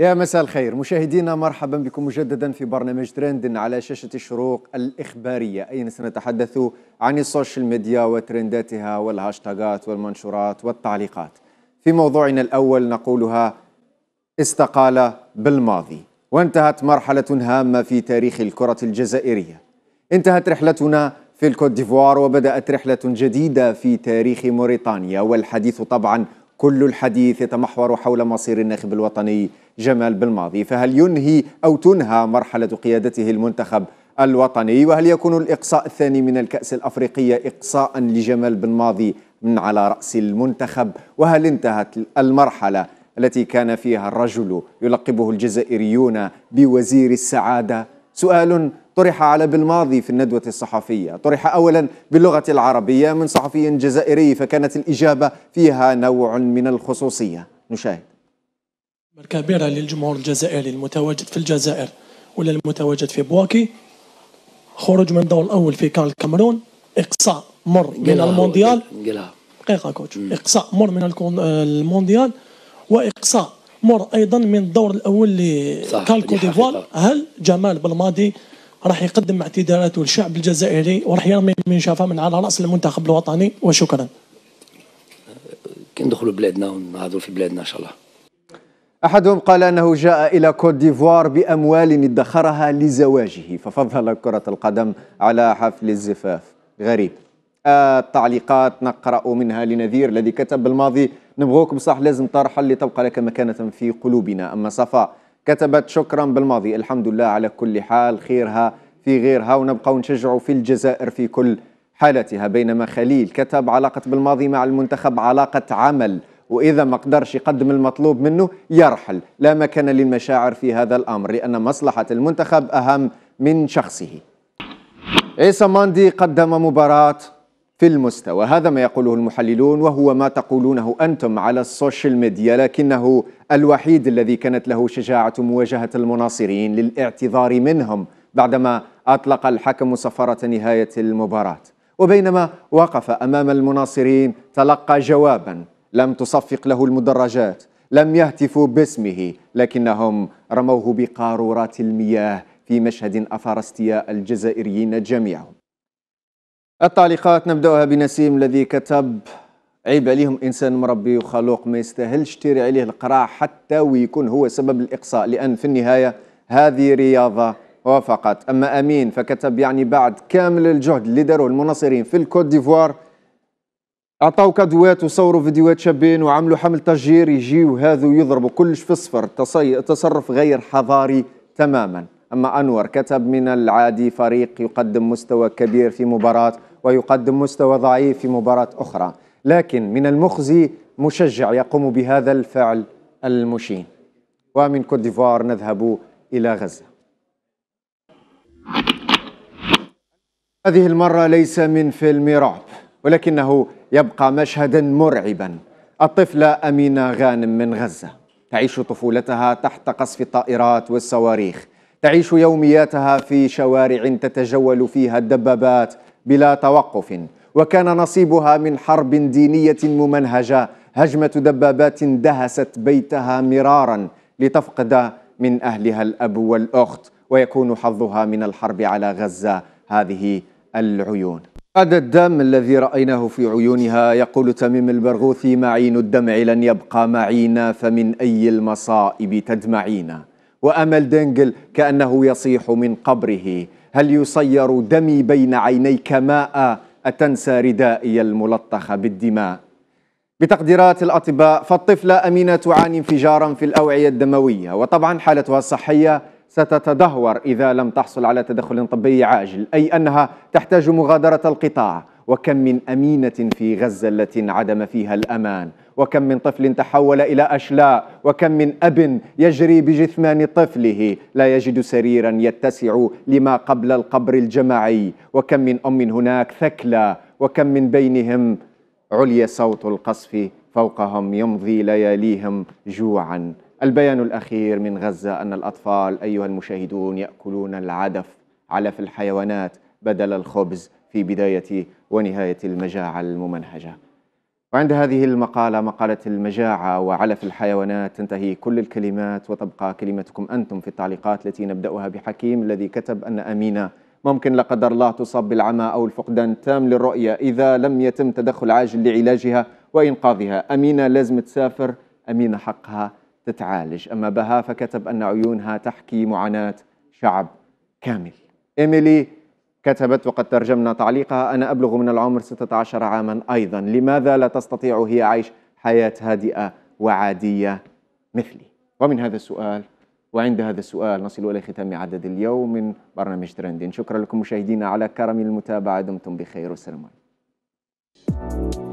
يا مساء الخير مشاهدينا مرحبا بكم مجددا في برنامج ترند على شاشة الشروق الإخبارية أين سنتحدث عن السوشيال ميديا وترنداتها والهاشتاغات والمنشورات والتعليقات في موضوعنا الأول نقولها استقال بالماضي وانتهت مرحلة هامة في تاريخ الكرة الجزائرية انتهت رحلتنا في الكوت ديفوار وبدأت رحلة جديدة في تاريخ موريتانيا والحديث طبعا كل الحديث يتمحور حول مصير الناخب الوطني جمال بالماضي فهل ينهي أو تنهى مرحلة قيادته المنتخب الوطني وهل يكون الإقصاء الثاني من الكأس الأفريقية إقصاء لجمال بالماضي من على رأس المنتخب وهل انتهت المرحلة التي كان فيها الرجل يلقبه الجزائريون بوزير السعادة سؤال طرح على بالماضي في الندوة الصحفية طرح أولا باللغة العربية من صحفي جزائري فكانت الإجابة فيها نوع من الخصوصية نشاهد كبيرة للجمهور الجزائري المتواجد في الجزائر ولا المتواجد في بواكي خروج من الدور الأول في كان الكاميرون إقصاء مر من المونديال دقيقة كوتش إقصاء مر من آه، المونديال وإقصاء مر أيضا من الدور الأول لكان ديفوار هل جمال بالماضي راح يقدم اعتذاراته للشعب الجزائري وراح يرمي من شافه من على رأس المنتخب الوطني وشكرا كندخلوا بلادنا ونهضروا في بلادنا إن شاء الله أحدهم قال أنه جاء إلى كوت ديفوار بأموال ادخرها لزواجه ففضل كرة القدم على حفل الزفاف غريب آه، التعليقات نقرأ منها لنذير الذي كتب بالماضي نبغوكم صح لازم طرح اللي تبقى لك مكانة في قلوبنا أما صفاء كتبت شكرا بالماضي الحمد لله على كل حال خيرها في غيرها ونبقى نشجع في الجزائر في كل حالتها بينما خليل كتب علاقة بالماضي مع المنتخب علاقة عمل وإذا ما قدرش يقدم المطلوب منه يرحل لا مكان للمشاعر في هذا الأمر لأن مصلحة المنتخب أهم من شخصه عيسى ماندي قدم مباراة في المستوى هذا ما يقوله المحللون وهو ما تقولونه أنتم على السوشيال ميديا لكنه الوحيد الذي كانت له شجاعة مواجهة المناصرين للاعتذار منهم بعدما أطلق الحكم صفارة نهاية المباراة وبينما وقف أمام المناصرين تلقى جوابا لم تصفق له المدرجات لم يهتفوا باسمه لكنهم رموه بقارورات المياه في مشهد أثار استياء الجزائريين جميعهم التعليقات نبدأها بنسيم الذي كتب عيب عليهم انسان مربي وخلوق ما يستاهلش تيري عليه القراع حتى ويكون هو سبب الاقصاء لان في النهايه هذه رياضه وفقط اما امين فكتب يعني بعد كامل الجهد اللي داروه المناصرين في الكوت ديفوار عطاو كادوات وصوروا فيديوهات شابين وعملوا حمل تشجير يجيو هذو يضربوا كلش في الصفر تصرف غير حضاري تماما أما أنور كتب من العادي فريق يقدم مستوى كبير في مباراة ويقدم مستوى ضعيف في مباراة أخرى لكن من المخزي مشجع يقوم بهذا الفعل المشين ومن كوت ديفوار نذهب إلى غزة هذه المرة ليس من فيلم رعب ولكنه يبقى مشهدا مرعبا الطفلة أمينة غانم من غزة تعيش طفولتها تحت قصف الطائرات والصواريخ تعيش يومياتها في شوارع تتجول فيها الدبابات بلا توقف وكان نصيبها من حرب دينية ممنهجة هجمة دبابات دهست بيتها مرارا لتفقد من أهلها الأب والأخت ويكون حظها من الحرب على غزة هذه العيون هذا الدم الذي رأيناه في عيونها يقول تميم البرغوثي معين الدمع لن يبقى معينا فمن أي المصائب تدمعينا وأمل دنجل كأنه يصيح من قبره هل يصير دمي بين عينيك ماء أتنسى ردائي الملطخ بالدماء بتقديرات الأطباء فالطفلة أمينة تعاني انفجارا في الأوعية الدموية وطبعا حالتها الصحية ستتدهور إذا لم تحصل على تدخل طبي عاجل أي أنها تحتاج مغادرة القطاع وكم من أمينة في غزة التي انعدم فيها الأمان وكم من طفل تحول إلى أشلاء وكم من أب يجري بجثمان طفله لا يجد سريرا يتسع لما قبل القبر الجماعي وكم من أم هناك ثكلى وكم من بينهم علي صوت القصف فوقهم يمضي لياليهم جوعا البيان الأخير من غزة أن الأطفال أيها المشاهدون يأكلون العدف علف الحيوانات بدل الخبز في بداية ونهاية المجاعة الممنهجة وعند هذه المقالة مقالة المجاعة وعلف الحيوانات تنتهي كل الكلمات وتبقى كلمتكم أنتم في التعليقات التي نبدأها بحكيم الذي كتب أن أمينة ممكن لا قدر الله تصاب بالعمى أو الفقدان التام للرؤية إذا لم يتم تدخل عاجل لعلاجها وإنقاذها أمينة لازم تسافر أمينة حقها تتعالج أما بها فكتب أن عيونها تحكي معاناة شعب كامل إيميلي كتبت وقد ترجمنا تعليقها أنا أبلغ من العمر 16 عاما أيضا لماذا لا تستطيع هي عيش حياة هادئة وعادية مثلي ومن هذا السؤال وعند هذا السؤال نصل إلى ختام عدد اليوم من برنامج ترندين شكرا لكم مشاهدينا على كرم المتابعة دمتم بخير والسلام عليكم